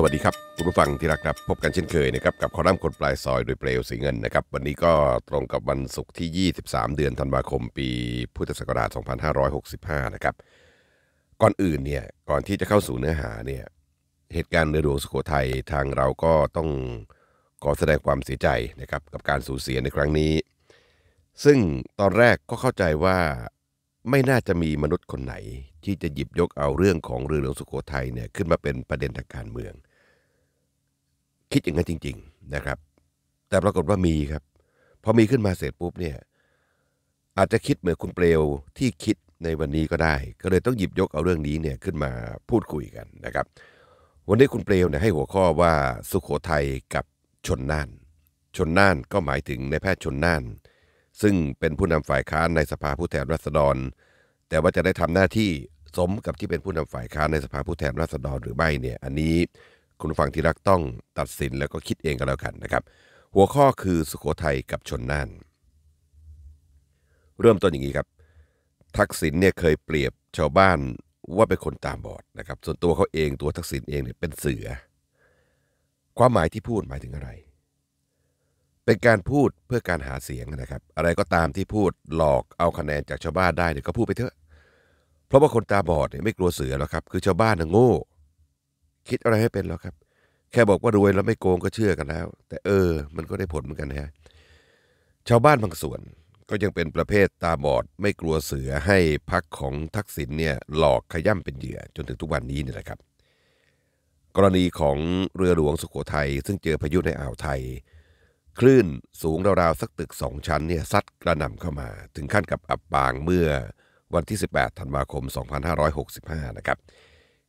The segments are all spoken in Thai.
สวัสดีครับคุณผู้ฟังที่รักครับพบกันเช่นเคยนะครับกับคอลัมน์คนปลายซอยโดยเปลวสีเงินนะครับวันนี้ก็ตรงกับวันศุกร์ที่ 23 เดือนธันวาคมปี พุทธศักราช2565นะครับก่อนอื่นเนี่ยก่อนที่จะเข้าสู่เนื้อหาเนี่ยเหตุการณ์เรือหลวงสุโขทัยทางเราก็ต้องขอแสดงความเสียใจนะครับกับการสูญเสียในครั้งนี้ ซึ่งตอนแรกก็เข้าใจว่าไม่น่าจะมีมนุษย์คนไหน ที่จะหยิบยกเอาเรื่องของเรือหลวงสุโขทัยเนี่ยขึ้นมาเป็นประเด็นทางการเมืองคิดอย่างนั้นจริง ๆนะครับ แต่ปรากฏว่ามีครับพอมีขึ้นมาเสร็จปุ๊บเนี่ยอาจจะคิดเหมือนคุณเปลวที่คิดในวันนี้ก็ได้ ก็เลยต้องหยิบยกเอาเรื่องนี้เนี่ยขึ้นมาพูดคุยกันนะครับ วันนี้คุณเปลวเนี่ยให้หัวข้อว่าสุขโขทัยกับชนน่าน ชนน่านก็หมายถึงในแพทย์ชนน่าน ซึ่งเป็นผู้นำฝ่ายค้านในสภาผู้แทนราษฎร แต่ว่าจะได้ทำหน้าที่สมกับที่เป็นผู้นำฝ่ายค้านในสภาผู้แทนราษฎรหรือไม่เนี่ย อันนี้คุณฟังที่รักต้องตัดสินแล้วก็คิดเองก็แล้วกันนะครับ หัวข้อคือสุโขทัยกับชนน่านเริ่มต้นอย่างนี้ครับ ทักษิณเนี่ยเคยเปรียบชาวบ้านว่าเป็นคนตามบอดนะครับส่วนตัวเขาเองตัวทักษิณเองเนี่ยเป็นเสือความหมายที่พูดหมายถึงอะไร เป็นการพูดเพื่อการหาเสียงนะครับอะไรก็ตามที่พูดหลอกเอาคะแนนจากชาวบ้านได้เนี่ยก็พูดไปเถอะ เพราะว่าคนตาบอดเนี่ยไม่กลัวเสือหรอกครับคือชาวบ้านน่ะโง่คิดอะไรให้เป็นหรอกครับ แค่บอกว่ารวยแล้วไม่โกงก็เชื่อกันแล้ว แต่เออมันก็ได้ผลเหมือนกันนะฮะชาวบ้านบางส่วนก็ยังเป็นประเภทตาบอดไม่กลัวเสือให้พักของทักษิณเนี่ยหลอกขย่ำเป็นเหยื่อจนถึงทุกวันนี้นี่แหละครับ กรณีของเรือหลวงสุโขทัยซึ่งเจอพายุในอ่าวไทย คลื่นสูงราวๆสักตึกสองชั้นเนี่ยซัดกระหน่ำเข้ามา ถึงขั้นกับอับปางเมื่อวันที่ 18ธันวาคม 2565 นะครับ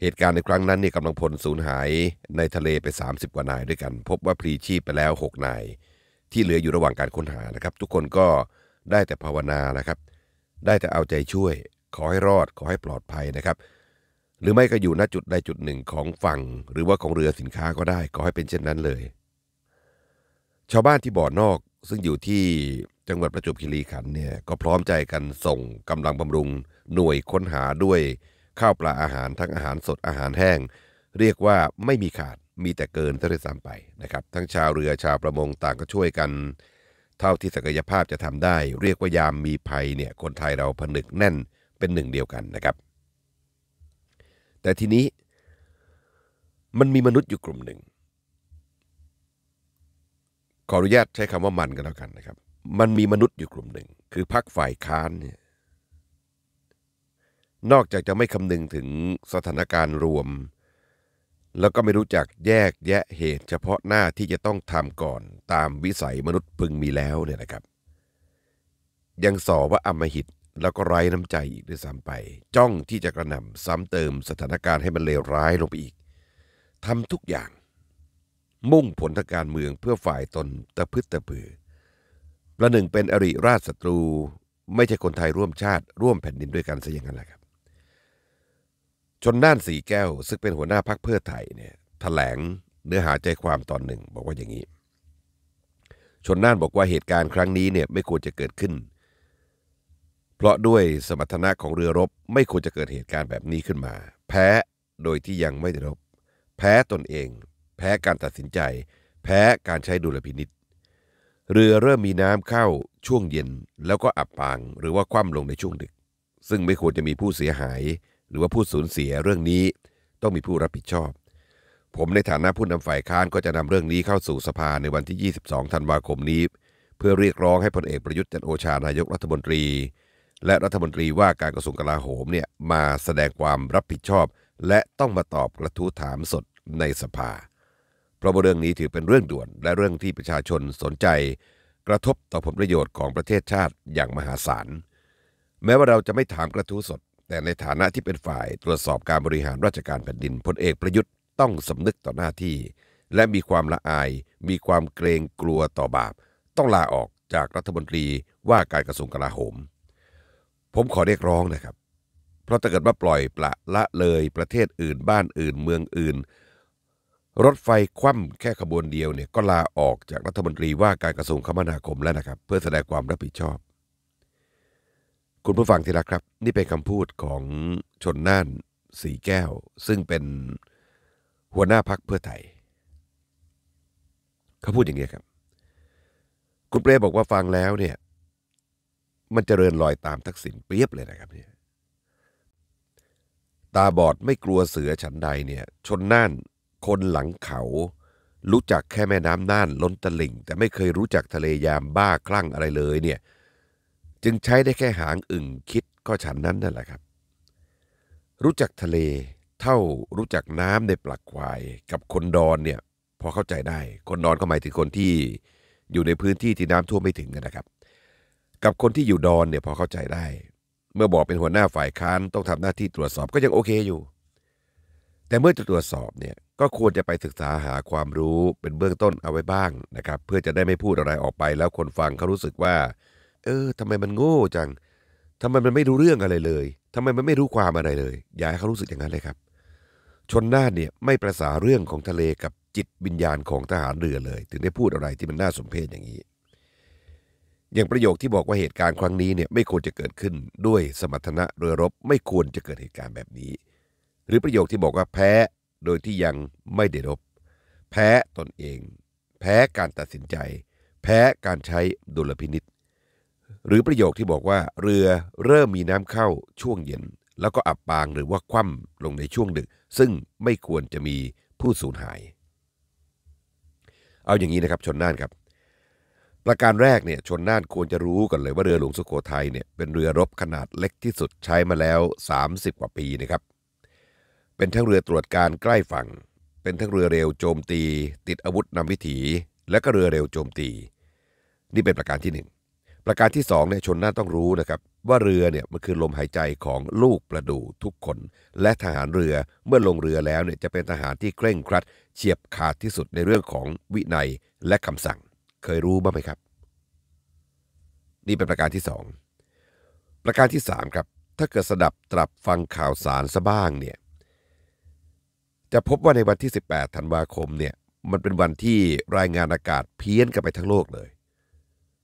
เหตุการณ์ในครั้งนั้นเนี่ยกำลังพลสูญหายในทะเลไป 30 กว่านายด้วยกัน พบว่าพลีชีพไปแล้ว6นาย ที่เหลืออยู่ระหว่างการค้นหานะครับ ทุกคนก็ได้แต่ภาวนานะครับ ได้แต่เอาใจช่วย ขอให้รอด ขอให้ปลอดภัยนะครับ หรือไม่ก็อยู่ณจุดใดจุดหนึ่งของฝั่ง หรือว่าของเรือสินค้าก็ได้ ขอให้เป็นเช่นนั้นเลย ชาวบ้านที่บ่อนอกซึ่งอยู่ที่จังหวัดประจวบคีรีขันธ์เนี่ยก็พร้อมใจกันส่งกำลังบำรุงหน่วยค้นหาด้วยข้าวปลาอาหารทั้งอาหารสดอาหารแห้ง เรียกว่าไม่มีขาดมีแต่เกินเท่าที่ซ้ำไปนะครับ ทั้งชาวเรือชาวประมงต่างก็ช่วยกัน เท่าที่ศักยภาพจะทำได้ เรียกว่ายามมีภัยเนี่ยคนไทยเราผนึกแน่นเป็นหนึ่งเดียวกันนะครับ แต่ทีนี้มันมีมนุษย์อยู่กลุ่มหนึ่ง ขออนุญาตใช้คำว่ามันกันแล้วกันนะครับมันมีมนุษย์อยู่กลุ่มหนึ่ง คือพรรคฝ่ายค้านเนี่ยนอกจากจะไม่คำนึงถึงสถานการณ์รวม แล้วก็ไม่รู้จักแยกแยะเหตุ เฉพาะหน้าที่จะต้องทำก่อนตามวิสัยมนุษย์พึงมีแล้วเนี่ยนะครับ ยังสอว่าอมหิตแล้วก็ไร้น้ำใจอีกด้วยซ้ำไป จ้องที่จะกระหน่ำซ้ำเติมสถานการณ์ให้มันเลวร้ายลงไปอีกทำทุกอย่าง มุ่งผลทางการเมืองเพื่อฝ่ายตนตะพึ่ตะพือประหนึ่งเป็นอริราชศัตรู ไม่ใช่คนไทยร่วมชาติร่วมแผ่นดินด้วยกันซะอย่างนั้นแหละครับชนน่านสีแก้ว ซึ่งเป็นหัวหน้าพักเพื่อไทยเนี่ยถแถลงเนื้อหาใจความตอนหนึ่งบอกว่าอย่างนี้ ชนน่านบอกว่าเหตุการณ์ครั้งนี้เนี่ยไม่ควรจะเกิดขึ้น เพราะด้วยสมรรถนะของเรือรบไม่ควรจะเกิดเหตุการณ์แบบนี้ขึ้นมา แพ้โดยที่ยังไม่ได้รบ แพ้ตนเอง แพ้การตัดสินใจ แพ้การใช้ดุลพินิษเรือเริ่มมีน้ำเข้า ช่วงเย็น แล้วก็อับปางหรือว่าคว่ำลงในช่วงดึก ซึ่งไม่ควรจะมีผู้เสียหายหรือว่าผู้สูญเสียเรื่องนี้ต้องมีผู้รับผิดชอบ ผมในฐานะผู้นำฝ่ายค้านก็จะนำเรื่องนี้เข้าสู่สภา ในวันที่ 22 ธันวาคมนี้ เพื่อเรียกร้องให้พลเอก ประยุทธ์จันโอชานายกรัฐมนตรี และรัฐมนตรีว่าการกระทรวงกลาโหมเนี่ยมาแสดงความรับผิดชอบ และต้องมาตอบกระทู้ถามสดในสภา เพราะเรื่องนี้ถือเป็นเรื่องด่วนและเรื่องที่ประชาชนสนใจ กระทบต่อผลประโยชน์ของประเทศชาติอย่างมหาศาลแม้ว่าเราจะไม่ถามกระทู้สดแต่ในฐานะที่เป็นฝ่ายตรวจสอบการบริหารราชการแผ่นดินพลเอกประยุทธ์ต้องสำนึกต่อหน้าที่ และมีความละอาย มีความเกรงกลัวต่อบาป ต้องลาออกจากรัฐมนตรีว่าการกระทรวงกลาโหม ผมขอเรียกร้องนะครับ เพราะถ้าเกิดว่าปล่อยปละละเลยประเทศอื่นบ้านอื่นเมืองอื่น รถไฟคว่ำแค่ขบวนเดียวเนี่ยก็ลาออกจากรัฐมนตรีว่าการกระทรวงคมนาคมแล้วนะครับ เพื่อแสดงความรับผิดชอบคุณผู้ฟังที่รักครับ นี่เป็นคำพูดของชนน่านสีแก้ว ซึ่งเป็นหัวหน้าพักเพื่อไทย เขาพูดอย่างนี้ครับ คุณเปรบอกว่าฟังแล้วเนี่ยมันจเจริญลอยตามทักษิณเปรียบเลยนะครับเนี่ยตาบอดไม่กลัวเสือฉันใดเนี่ยชนน่านคนหลังเขา รู้จักแค่แม่น้ำน่าน ล้นตลิ่ง แต่ไม่เคยรู้จักทะเลยามบ้าคลั่งอะไรเลยเนี่ยจึงใช้ได้แค่หางอึ่งคิดก็ฉันนั้นนั่นแหละครับ รู้จักทะเลเท่ารู้จักน้ำในปลักควาย กับคนดอนเนี่ยพอเข้าใจได้คนดอนก็หมายถึงคนที่อยู่ในพื้นที่ที่น้ำท่วมไม่ถึงนะครับ กับคนที่อยู่ดอนเนี่ยพอเข้าใจได้ เมื่อบอกเป็นหัวหน้าฝ่ายค้านต้องทำหน้าที่ตรวจสอบก็ยังโอเคอยู่ แต่เมื่อจะตรวจสอบเนี่ยก็ควรจะไปศึกษาหาความรู้เป็นเบื้องต้นเอาไว้บ้างนะครับ เพื่อจะได้ไม่พูดอะไรออกไป แล้วคนฟังเขารู้สึกว่าเออทำไมมันโง่จัง ทำไมมันไม่รู้เรื่องอะไรเลย ทำไมมันไม่รู้ความอะไรเลย อย่าให้เขารู้สึกอย่างนั้นเลยครับ ชนนาเนี่ยไม่ประสาเรื่องของทะเลกับจิตวิญญาณของทหารเรือเลย ถึงได้พูดอะไรที่มันน่าสมเพชอย่างนี้ อย่างประโยคที่บอกว่าเหตุการณ์ครั้งนี้เนี่ยไม่ควรจะเกิดขึ้นด้วยสมรรถนะเรือรบไม่ควรจะเกิดเหตุการณ์แบบนี้ หรือประโยคที่บอกว่าแพ้โดยที่ยังไม่ได้รบแพ้ตนเอง แพ้การตัดสินใจ แพ้การใช้ดุลพินิษหรือประโยคที่บอกว่าเรือเริ่มมีน้ำเข้าช่วงเย็น แล้วก็อับปางหรือว่าคว่ำลงในช่วงดึก ซึ่งไม่ควรจะมีผู้สูญหาย เอาอย่างนี้นะครับชนน่านครับ ประการแรกเนี่ยชนน่านควรจะรู้กันเลยว่าเรือหลวงสุโขทัยเนี่ยเป็นเรือรบขนาดเล็กที่สุดใช้มาแล้ว 30 กว่าปีนะครับ เป็นทั้งเรือตรวจการใกล้ฝั่ง เป็นทั้งเรือเร็วโจมตี ติดอาวุธนำวิถี และก็เรือเร็วโจมตี นี่เป็นประการที่หนึ่งประการที่ 2เนี่ยชนน่าต้องรู้นะครับว่าเรือเนี่ยมันคือลมหายใจของลูกประดูทุกคน และทหารเรือเมื่อลงเรือแล้วเนี่ยจะเป็นทหารที่เคร่งครัดเฉียบขาดที่สุดในเรื่องของวินัยและคำสั่ง เคยรู้บ้างไหมครับนี่เป็นประการที่ 2 ประการที่3ครับถ้าเกิดสดับตรับฟังข่าวสารซะบ้างเนี่ยจะพบว่าในวันที่ 18ธันวาคมเนี่ยมันเป็นวันที่รายงานอากาศเพี้ยนกันไปทั้งโลกเลย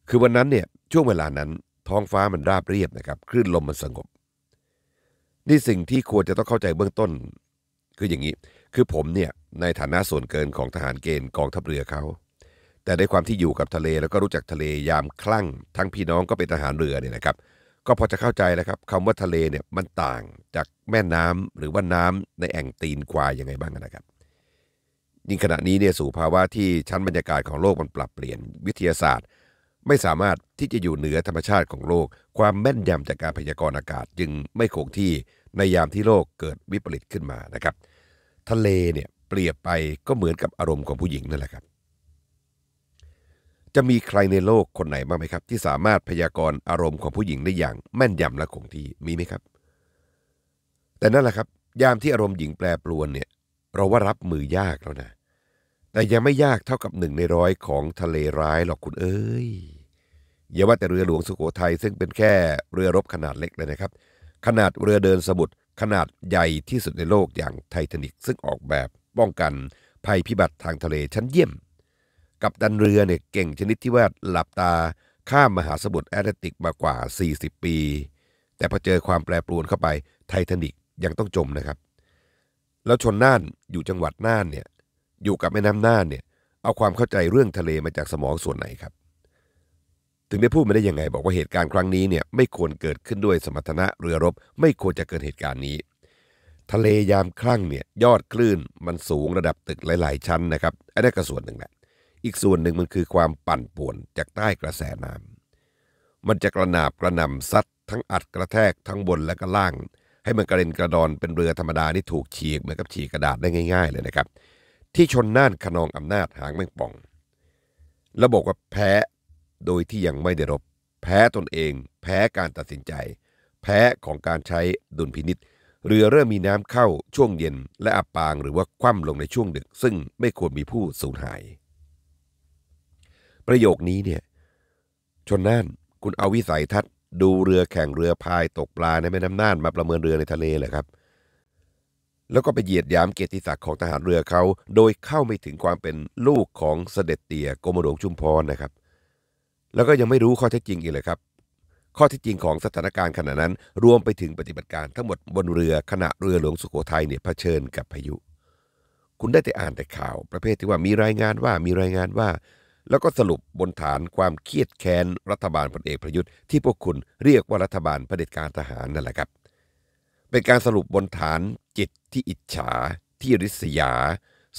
คือวันนั้นเนี่ยช่วงเวลานั้นท้องฟ้ามันราบเรียบนะครับคลื่นลมมันสงบนี่สิ่งที่ควรจะต้องเข้าใจเบื้องต้น คืออย่างนี้ คือผมเนี่ยในฐานะส่วนเกินของทหารเกณฑ์กองทัพเรือเขาแต่ในความที่อยู่กับทะเลแล้วก็รู้จักทะเลยามคลั่ง ทั้งพี่น้องก็เป็นทหารเรือเนี่ยนะครับ ก็พอจะเข้าใจแล้วครับคำว่าทะเลเนี่ยมันต่างจากแม่น้ำหรือว่าน้ำในแอ่งตีนควายยังไงบ้างนะครับยิ่งขณะนี้เนี่ยสู่ภาวะที่ชั้นบรรยากาศของโลกมันปรับเปลี่ยนวิทยาศาสตร์ไม่สามารถที่จะอยู่เหนือธรรมชาติของโลก ความแม่นยำจากการพยากรณ์อากาศ จึงไม่คงที่ในยามที่โลกเกิดวิปริตขึ้นมานะครับ ทะเลเนี่ยเปรียบไปก็เหมือนกับอารมณ์ของผู้หญิงนั่นแหละครับ จะมีใครในโลกคนไหนบ้างไหมครับ ที่สามารถพยากรณ์อารมณ์ของผู้หญิงได้อย่าง แม่นยำและคงที่มีไหมครับ แต่นั่นแหละครับ ยามที่อารมณ์หญิงแปรปรวนเนี่ย เราว่ารับมือยากแล้วนะ แต่ยังไม่ยากเท่ากับหนึ่งในร้อยของทะเลร้ายหรอกคุณเอ้ยอย่าว่าแต่เรือหลวงสุโขทัยซึ่งเป็นแค่เรือรบขนาดเล็กเลยนะครับขนาดเรือเดินสมุทรขนาดใหญ่ที่สุดในโลกอย่างไททานิกซึ่งออกแบบ ป้องกันภัยพิบัติทางทะเลชั้นเยี่ยม กับดันเรือเนี่ยเก่งชนิดที่ว่าหลับตา ข้ามมหาสมุทรแอตแลนติกมากว่า 40 ปี แต่พอเจอความแปรปรวนเข้าไปไททานิกยังต้องจมนะครับ แล้วชนน่านอยู่จังหวัดน่านเนี่ยอยู่กับแม่น้ำน่านเนี่ยเอาความเข้าใจเรื่องทะเลมาจากสมองส่วนไหนครับถึงได้พูดมาได้ยังไงบอกว่าเหตุการณ์ครั้งนี้เนี่ยไม่ควรเกิดขึ้นด้วยสมรรถนะเรือรบ ไม่ควรจะเกิดเหตุการณ์นี้ ทะเลยามคลั่งเนี่ยยอดคลื่นมันสูงระดับตึกหลายๆ ชั้นนะครับอันนั้นก็ส่วนหนึ่งแหละอีกส่วนหนึ่งมันคือความปั่นป่วนจากใต้กระแสน้ำ มันจะกระนาบกระนำซัดทั้งอัดกระแทกทั้งบนและก็ล่าง ให้มันกระเด็นกระดอนเป็นเรือธรรมดาที่ถูกฉีกเหมือนกับฉีกกระดาษได้ง่าย ๆ เลยนะครับ ที่ชนน่านขนองอำนาจหางแมงป่องระบบกับแพ้โดยที่ยังไม่ได้รบแพ้ตนเอง แพ้การตัดสินใจ แพ้ของการใช้ดุลพินิษเรือเริ่มมีน้ำเข้าช่วงเย็นและอับปางหรือว่าคว่ำลงในช่วงดึก ซึ่งไม่ควรมีผู้สูญหาย ประโยคนี้เนี่ยชนน่านคุณเอาวิสัยทัศน์ดูเรือแข่งเรือพายตกปลาในแม่น้ำน่านมาประเมินเรือในทะเลเหรอครับ แล้วก็ไปเหยียดยามเกียรติศักดิ์ของทหารเรือเขาโดยเข้าไม่ถึงความเป็นลูกของเสด็จเตี่ยกรมหลวงชุมพรนะครับแล้วก็ยังไม่รู้ข้อเท็จจริงอีกเลยครับ ข้อเท็จจริงของสถานการณ์ขณะนั้นรวมไปถึงปฏิบัติการทั้งหมดบนเรือขณะเรือหลวงสุโขทัยเนี่ยเผชิญกับพายุ คุณได้แต่อ่านแต่ข่าว ประเภทที่ว่ามีรายงานว่ามีรายงานว่า แล้วก็สรุปบนฐานความเครียดแค้นรัฐบาลพลเอกประยุทธ์ที่พวกคุณเรียกว่ารัฐบาลเผด็จการทหารนั่นแหละครับ เป็นการสรุปบนฐาน จิตที่อิจฉา ที่ริษยา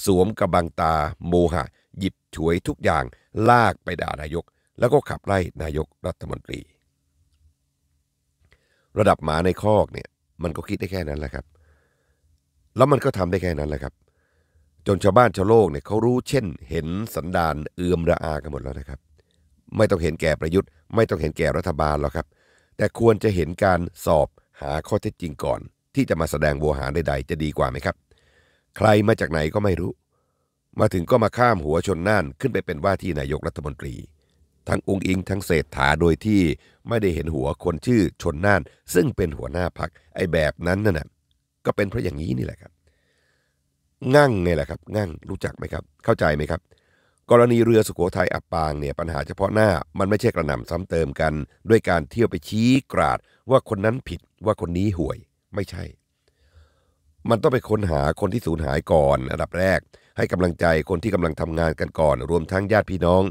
สวมกระบังตา โมหะ หยิบฉวยทุกอย่าง ลากไปด่านายกแล้วก็ขับไล่นายกรัฐมนตรี ระดับหมาในคอกเนี่ยมันก็คิดได้แค่นั้นแหละครับ แล้วมันก็ทำได้แค่นั้นแหละครับจนชาวบ้านชาวโลกเนี่ยเขารู้ เช่น เห็นสันดานเอื่มระอากันหมดแล้วนะครับ ไม่ต้องเห็นแก่ประยุทธ์ ไม่ต้องเห็นแก่รัฐบาลหรอกครับ แต่ควรจะเห็นการสอบหาข้อเท็จจริงก่อน ที่จะมาแสดงโวหารใดๆ จะดีกว่าไหมครับ ใครมาจากไหนก็ไม่รู้ มาถึงก็มาข้ามหัวชนน่านขึ้นไปเป็นว่าที่นายกรัฐมนตรีทั้งองค์อิงทั้งเศรษฐาโดยที่ไม่ได้เห็นหัวคนชื่อชนน่าน ซึ่งเป็นหัวหน้าพักไอ้แบบนั้นนั่นนะก็เป็นเพราะอย่างนี้นี่แหละครับ งั่งไงแหละครับงั่งรู้จักไหมครับ เข้าใจไหมครับ กรณีเรือสุโขทัยอับปางเนี่ยปัญหาเฉพาะหน้า มันไม่ใช่กระหน่ำซ้ำเติมกันด้วยการเที่ยวไปชี้กราดว่าคนนั้นผิดว่าคนนี้ห่วยไม่ใช่ มันต้องไปค้นหาคนที่สูญหายก่อนระดับแรก ให้กำลังใจคนที่กำลังทำงานกันก่อน รวมทั้งญาติพี่น้อง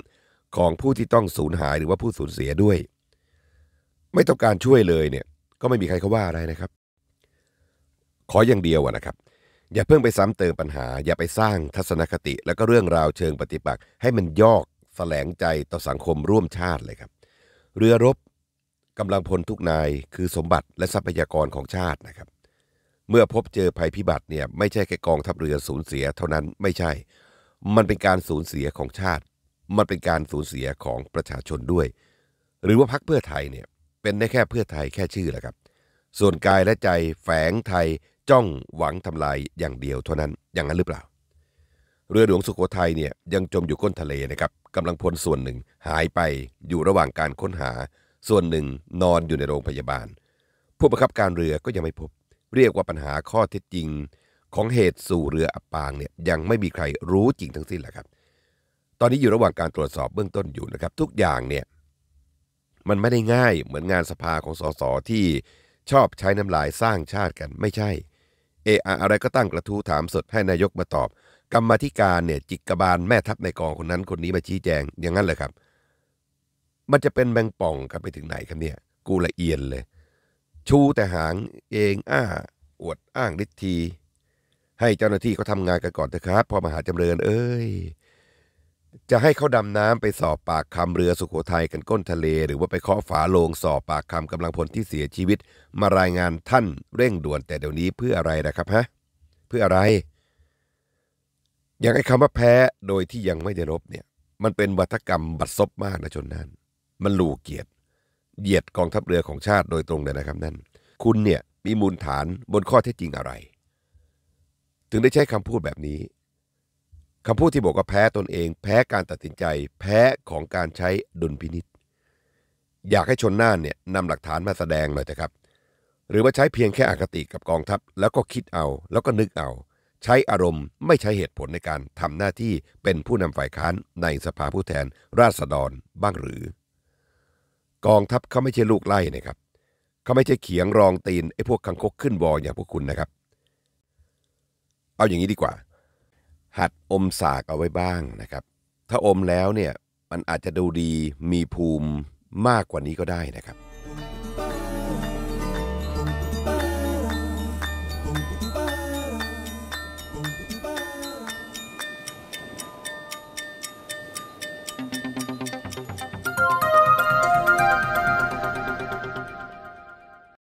ของผู้ที่ต้องสูญหายหรือว่าผู้สูญเสียด้วย ไม่ต้องการช่วยเลยเนี่ยก็ไม่มีใครเขาว่าอะไรนะครับ ขออย่างเดียวนะครับ อย่าเพิ่งไปซ้ำเติมปัญหา อย่าไปสร้างทัศนคติ แล้วก็เรื่องราวเชิงปฏิบัติ ให้มันยอกแสลงใจต่อสังคมร่วมชาติเลยครับ เรือรบกำลังพลทุกนายคือสมบัติและทรัพยากรของชาตินะครับ เมื่อพบเจอภัยพิบัติเนี่ยไม่ใช่แค่กองทัพเรือสูญเสีย เท่านั้นไม่ใช่ มันเป็นการสูญเสียของชาติมันเป็นการสูญเสียของประชาชนด้วย หรือว่าพักเพื่อไทยเนี่ยเป็นได้แค่เพื่อไทยแค่ชื่อแหละครับส่วนกายและใจแฝงไทยจ้องหวังทำลายอย่างเดียว เท่านั้นอย่างนั้นหรือเปล่าเรือหลวงสุโขทัยเนี่ยยังจมอยู่ก้นทะเลนะครับกำลังพลส่วนหนึ่งหายไปอยู่ระหว่างการค้นหา ส่วนหนึ่งนอนอยู่ในโรงพยาบาล ผู้บังคับการเรือก็ยังไม่พบ เรียกว่าปัญหาข้อเท็จจริง ของเหตุสู่เรืออับปางเนี่ยยังไม่มีใครรู้จริงทั้งสิ้นแหละครับตอนนี้อยู่ระหว่างการตรวจสอบเบื้องต้นอยู่นะครับ ทุกอย่างเนี่ย มันไม่ได้ง่ายเหมือนงานสภาของสสที่ชอบใช้น้ำลายสร้างชาติกันไม่ใช่ เอออะไรก็ตั้งกระทู้ถามสดให้นายกมาตอบ กรรมธิการเนี่ย จิกบาลแม่ทัพในกองคนนั้นคนนี้มาชี้แจงอย่างนั้นเลยครับ มันจะเป็นแบงป่องกันไปถึงไหนครับเนี่ย กูละเอียนเลย ชูแต่หางเองอ้า อวดอ้างฤทธีให้เจ้าหน้าที่เขาทำงานกันก่อนเถอะครับพอมหาจำเริญเอ้ยจะให้เขาดำน้ำไปสอบปากคำเรือสุโขทัยกันก้นทะเล หรือว่าไปเคาะฝาโลงสอบปากคำกำลังพลที่เสียชีวิต มารายงานท่านเร่งด่วนแต่เดี๋ยวนี้เพื่ออะไรนะครับฮะเพื่ออะไรอย่างไอ้คำว่าแพ้โดยที่ยังไม่ได้รบเนี่ยมันเป็นวัฒกรรมบัดซบมากนะชนนั่นมันลูเกียรติ เหยียดกองทัพเรือของชาติโดยตรงเลยนะครับ นั่น คุณเนี่ยมีมูลฐานบนข้อเท็จจริงอะไร ถึงได้ใช้คำพูดแบบนี้คำพูดที่บอกว่าแพ้ตนเองแพ้การตัดสินใจแพ้ของการใช้ดุลพินิษอยากให้ชนน่านเนี่ยนำหลักฐานมาแสดงหน่อยนะครับ หรือว่าใช้เพียงแค่อคติกับกองทัพ แล้วก็คิดเอาแล้วก็นึกเอาใช้อารมณ์ไม่ใช้เหตุผลในการทำหน้าที่เป็นผู้นำฝ่ายค้านในสภาผู้แทนราษฎรบ้างหรือ กองทัพเขาไม่ใช่ลูกไล่นะครับเขาไม่ใช่เขียงรองตีนไอ้พวกคังคกขึ้นวออย่างพวกคุณนะครับ เอาอย่างนี้ดีกว่าหัดอมสากเอาไว้บ้างนะครับ ถ้าอมแล้วเนี่ยมันอาจจะดูดีมีภูมิมากกว่านี้ก็ได้นะครับ